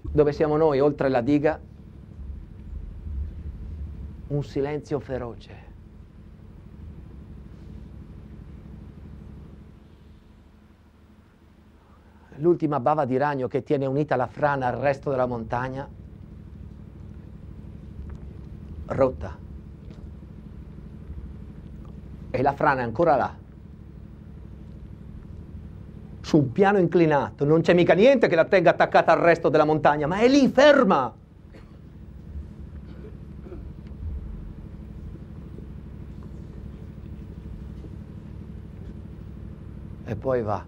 Dove siamo noi, oltre la diga? Un silenzio feroce. L'ultima bava di ragno che tiene unita la frana al resto della montagna, rotta. E la frana è ancora là su un piano inclinato, non c'è mica niente che la tenga attaccata al resto della montagna, ma è lì ferma. E poi va.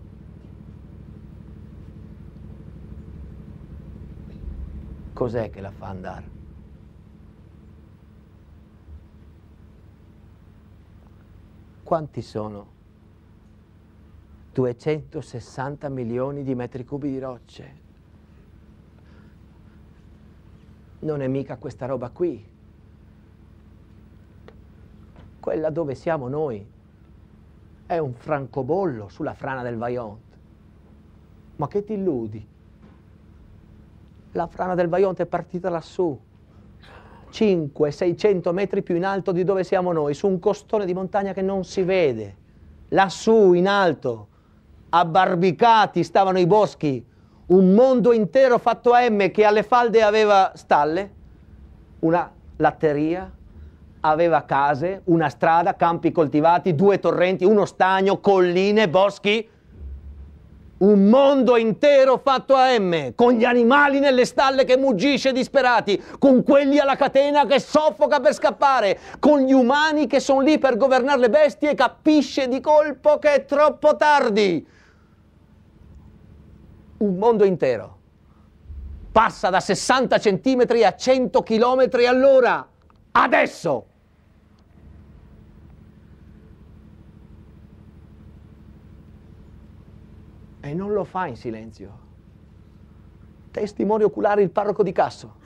Cos'è che la fa andare? Quanti sono 260 milioni di metri cubi di rocce. Non è mica questa roba qui. Quella dove siamo noi è un francobollo sulla frana del Vajont. Ma che ti illudi? La frana del Vajont è partita lassù, 500-600 metri più in alto di dove siamo noi, su un costone di montagna che non si vede, lassù in alto abbarbicati stavano i boschi, un mondo intero fatto a M che alle falde aveva stalle, una latteria, aveva case, una strada, campi coltivati, due torrenti, uno stagno, colline, boschi. Un mondo intero fatto a M, con gli animali nelle stalle che muggisce disperati, con quelli alla catena che soffoca per scappare, con gli umani che sono lì per governare le bestie e capisce di colpo che è troppo tardi un mondo intero. Passa da 60 centimetri a 100 km all'ora. Adesso! E non lo fa in silenzio. Testimone oculare il parroco di Casso.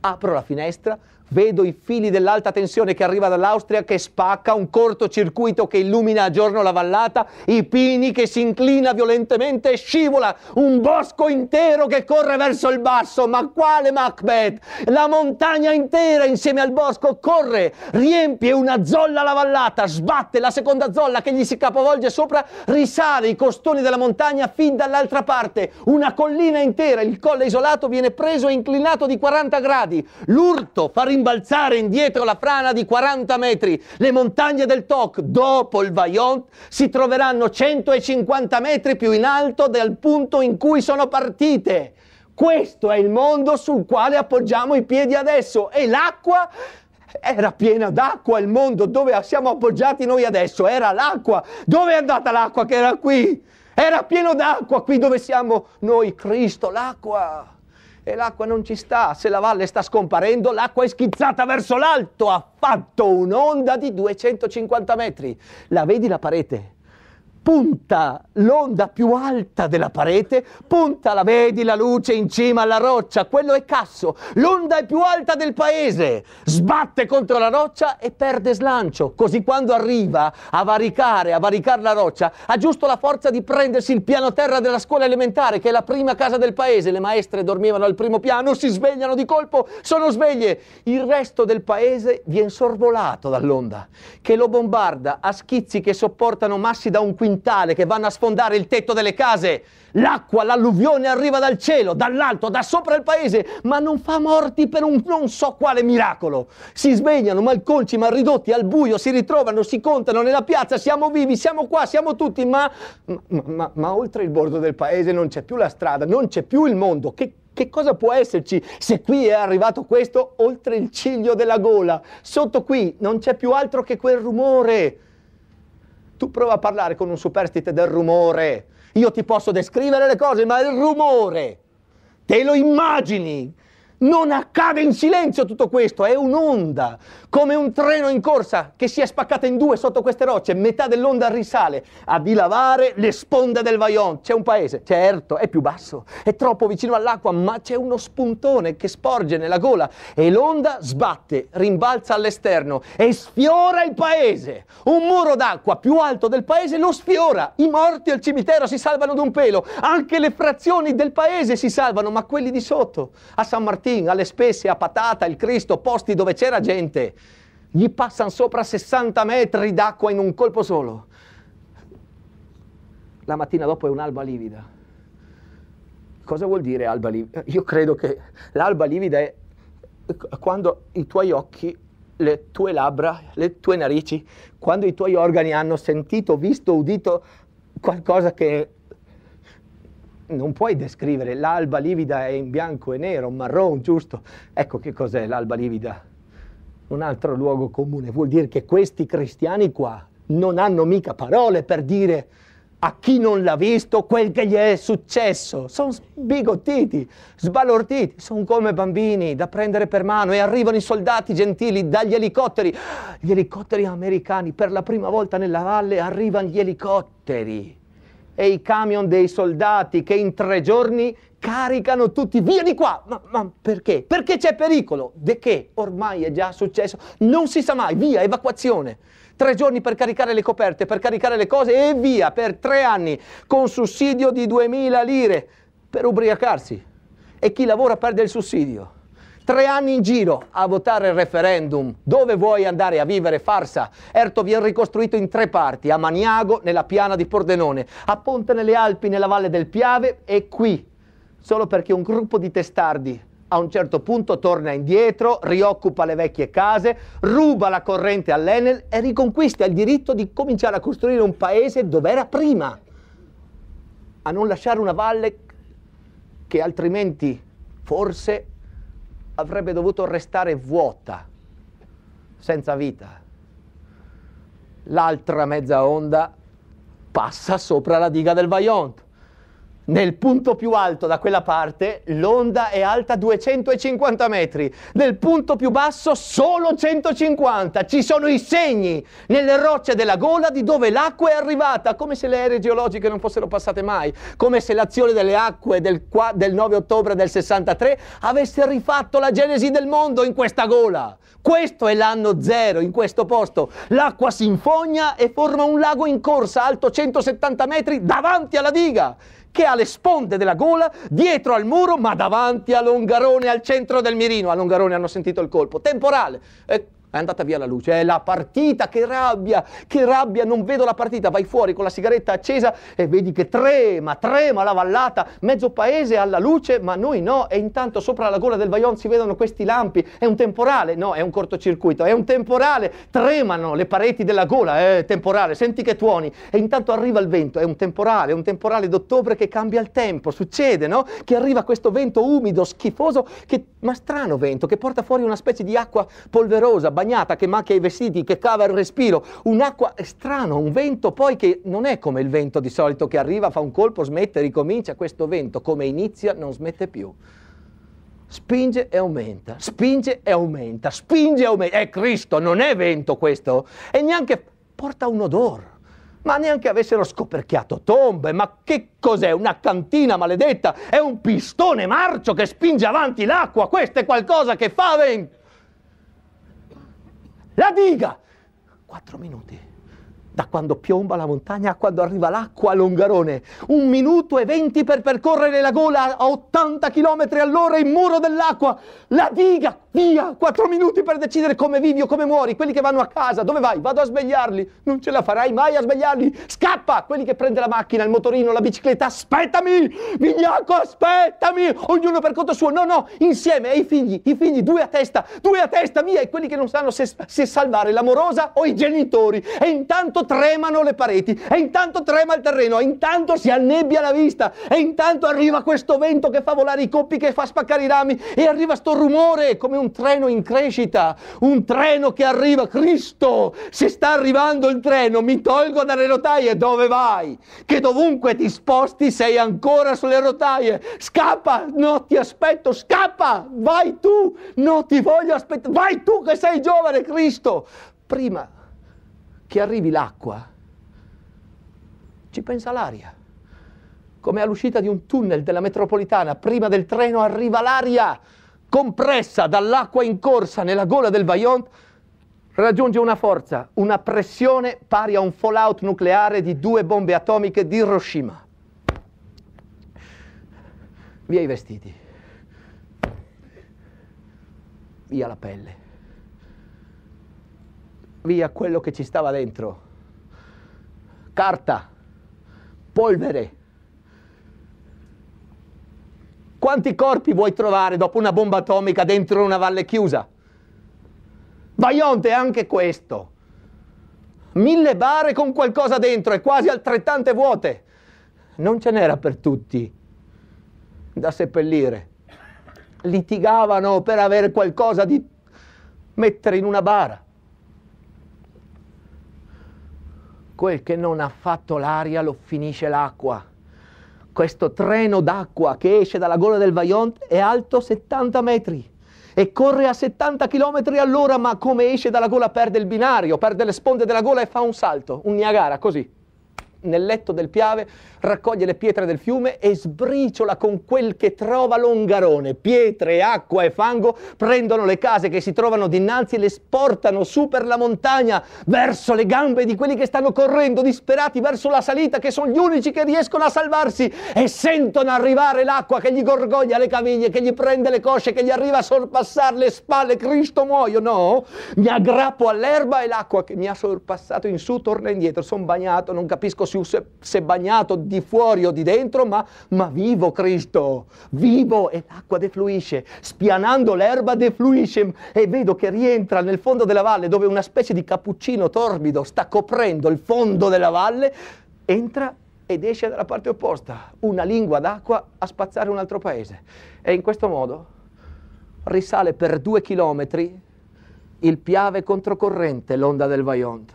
Apro la finestra, vedo i fili dell'alta tensione che arriva dall'Austria che spacca, un cortocircuito che illumina a giorno la vallata, i pini che si inclina violentemente e scivola, un bosco intero che corre verso il basso, ma quale Macbeth? La montagna intera insieme al bosco corre, riempie una zolla la vallata, sbatte la seconda zolla che gli si capovolge sopra, risale i costoni della montagna fin dall'altra parte, una collina intera, il colle isolato viene preso e inclinato di 40 gradi, gradi, l'urto fa rimbalzare indietro la frana di 40 metri, le montagne del Toc dopo il Vaillant si troveranno 150 metri più in alto del punto in cui sono partite. Questo è il mondo sul quale appoggiamo i piedi adesso e l'acqua era piena d'acqua il mondo dove siamo appoggiati noi adesso, era l'acqua. Dove è andata l'acqua che era qui? Era pieno d'acqua qui dove siamo noi, Cristo, l'acqua e l'acqua non ci sta, se la valle sta scomparendo, l'acqua è schizzata verso l'alto, ha fatto un'onda di 250 metri. La vedi la parete? punta l'onda più alta della parete, punta la vedi la luce in cima alla roccia, quello è Casso, l'onda è più alta del paese, sbatte contro la roccia e perde slancio, così quando arriva a varicare, a varicare la roccia, ha giusto la forza di prendersi il piano terra della scuola elementare, che è la prima casa del paese, le maestre dormivano al primo piano, si svegliano di colpo, sono sveglie, il resto del paese viene sorvolato dall'onda, che lo bombarda a schizzi che sopportano massi da un quintale monumentale che vanno a sfondare il tetto delle case. L'acqua, l'alluvione arriva dal cielo, dall'alto, da sopra il paese, ma non fa morti per un non so quale miracolo. Si svegliano malconci, ma ridotti al buio, si ritrovano, si contano nella piazza, siamo vivi, siamo qua, siamo tutti, ma, ma, ma, ma oltre il bordo del paese non c'è più la strada, non c'è più il mondo. Che che cosa può esserci se qui è arrivato questo oltre il ciglio della gola? Sotto qui non c'è più altro che quel rumore. Tu prova a parlare con un superstite del rumore. Io ti posso descrivere le cose, ma il rumore te lo immagini non accade in silenzio tutto questo, è un'onda, come un treno in corsa che si è spaccata in due sotto queste rocce, metà dell'onda risale a dilavare le sponde del Vaion. C'è un paese, certo, è più basso, è troppo vicino all'acqua, ma c'è uno spuntone che sporge nella gola e l'onda sbatte, rimbalza all'esterno e sfiora il paese. Un muro d'acqua più alto del paese lo sfiora, i morti al cimitero si salvano d'un pelo, anche le frazioni del paese si salvano, ma quelli di sotto, a San Martino Martin, alle spesse, a patata, il Cristo, posti dove c'era gente. Gli passano sopra 60 metri d'acqua in un colpo solo. La mattina dopo è un'alba livida. Cosa vuol dire alba livida? Eh, io credo che l'alba livida è quando i tuoi occhi le tue labbra, le tue narici, quando i tuoi organi hanno sentito, visto, udito qualcosa che non puoi descrivere, l'alba livida è in bianco e nero, marrone, giusto? Ecco che cos'è l'alba livida. Un altro luogo comune vuol dire che questi cristiani qua non hanno mica parole per dire a chi non l'ha visto quel che gli è successo. Sono sbigottiti, sbalorditi, sono come bambini da prendere per mano e arrivano i soldati gentili dagli elicotteri. Gli elicotteri americani, per la prima volta nella valle arrivano gli elicotteri e i camion dei soldati che in tre giorni caricano tutti via di qua. Ma, ma perché? Perché c'è pericolo. De che? Ormai è già successo. Non si sa mai. Via, evacuazione. Tre giorni per caricare le coperte, per caricare le cose e via per tre anni con sussidio di 2000 lire per ubriacarsi. E chi lavora perde il sussidio. Tre anni in giro a votare il referendum. Dove vuoi andare a vivere farsa? Erto viene ricostruito in tre parti, a Maniago, nella piana di Pordenone, a Ponte nelle Alpi, nella valle del Piave e qui. Solo perché un gruppo di testardi a un certo punto torna indietro, rioccupa le vecchie case, ruba la corrente all'Enel e riconquista il diritto di cominciare a costruire un paese dove era prima, a non lasciare una valle che altrimenti forse avrebbe dovuto restare vuota, senza vita. L'altra mezza onda passa sopra la diga del Vaillant. Nel punto più alto da quella parte l'onda è alta 250 metri, nel punto più basso solo 150. Ci sono i segni nelle rocce della gola di dove l'acqua è arrivata, come se le aree geologiche non fossero passate mai, come se l'azione delle acque del, del 9 ottobre del 63 avesse rifatto la genesi del mondo in questa gola. Questo è l'anno zero in questo posto. L'acqua si infogna e forma un lago in corsa alto 170 metri davanti alla diga che ha le sponde della gola dietro al muro ma davanti a Longarone al centro del mirino. A Longarone hanno sentito il colpo. Temporale. E eh, è andata via la luce, è la partita, che rabbia, che rabbia, non vedo la partita, vai fuori con la sigaretta accesa e vedi che trema, trema la vallata, mezzo paese alla luce, ma noi no, e intanto sopra la gola del Vaion si vedono questi lampi, è un temporale, no, è un cortocircuito, è un temporale, tremano le pareti della gola, è eh, temporale, senti che tuoni, e intanto arriva il vento, è un temporale, è un temporale d'ottobre che cambia il tempo, succede, no? Che arriva questo vento umido, schifoso, che, ma strano vento, che porta fuori una specie di acqua polverosa, bagnata che macchia i vestiti, che cava il respiro, un'acqua strana, un vento poi che non è come il vento di solito che arriva, fa un colpo, smette, ricomincia, questo vento come inizia non smette più. Spinge e aumenta, spinge e aumenta, spinge e aumenta. È Cristo, non è vento questo. E neanche porta un odore ma neanche avessero scoperchiato tombe. Ma che cos'è? Una cantina maledetta? È un pistone marcio che spinge avanti l'acqua. Questo è qualcosa che fa vento. La diga! Quattro minuti da quando piomba la montagna a quando arriva l'acqua a Longarone. Un minuto e venti per percorrere la gola a 80 km all'ora in muro dell'acqua, la diga, via, quattro minuti per decidere come vivi o come muori, quelli che vanno a casa, dove vai? Vado a svegliarli, non ce la farai mai a svegliarli, scappa, quelli che prende la macchina, il motorino, la bicicletta, aspettami, Vignaco, aspettami, ognuno per conto suo, no, no, insieme, ai figli, i figli, due a testa, due a testa, via, e quelli che non sanno se, se salvare l'amorosa o i genitori, e intanto tremano le pareti, e intanto trema il terreno, e intanto si annebbia la vista, e intanto arriva questo vento che fa volare i coppi, che fa spaccare i rami, e arriva sto rumore come un treno in crescita, un treno che arriva. Cristo, se sta arrivando il treno, mi tolgo dalle rotaie, dove vai? Che dovunque ti sposti sei ancora sulle rotaie, scappa, no ti aspetto, scappa, vai tu, non ti voglio aspettare, vai tu che sei giovane Cristo. Prima che arrivi l'acqua, ci pensa l'aria. Come all'uscita di un tunnel della metropolitana, prima del treno arriva l'aria compressa dall'acqua in corsa nella gola del Vaillant, raggiunge una forza, una pressione pari a un fallout nucleare di due bombe atomiche di Hiroshima. Via i vestiti, via la pelle via quello che ci stava dentro. Carta, polvere. Quanti corpi vuoi trovare dopo una bomba atomica dentro una valle chiusa? Vaionte anche questo. Mille bare con qualcosa dentro e quasi altrettante vuote. Non ce n'era per tutti da seppellire. Litigavano per avere qualcosa di mettere in una bara. Quel che non ha fatto l'aria lo finisce l'acqua. Questo treno d'acqua che esce dalla gola del Vajont è alto 70 metri e corre a 70 km all'ora, ma come esce dalla gola perde il binario, perde le sponde della gola e fa un salto, un Niagara, così nel letto del Piave, raccoglie le pietre del fiume e sbriciola con quel che trova l'ongarone. Pietre, acqua e fango prendono le case che si trovano dinanzi e le sportano su per la montagna, verso le gambe di quelli che stanno correndo disperati verso la salita, che sono gli unici che riescono a salvarsi e sentono arrivare l'acqua che gli gorgoglia le caviglie, che gli prende le cosce, che gli arriva a sorpassare le spalle. Cristo muoio, no? Mi aggrappo all'erba e l'acqua che mi ha sorpassato in su torna indietro. Sono bagnato, non capisco si è bagnato di fuori o di dentro, ma, ma vivo Cristo, vivo e l'acqua defluisce, spianando l'erba defluisce e vedo che rientra nel fondo della valle dove una specie di cappuccino torbido sta coprendo il fondo della valle, entra ed esce dalla parte opposta, una lingua d'acqua a spazzare un altro paese. E in questo modo risale per due chilometri il piave controcorrente l'onda del Vajont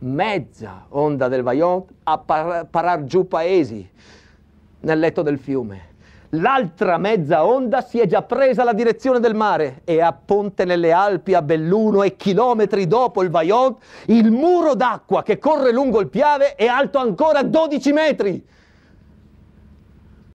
mezza onda del Vaillant a par- parar giù paesi nel letto del fiume. L'altra mezza onda si è già presa la direzione del mare e a Ponte nelle Alpi, a Belluno e chilometri dopo il Vaillant, il muro d'acqua che corre lungo il Piave è alto ancora 12 metri.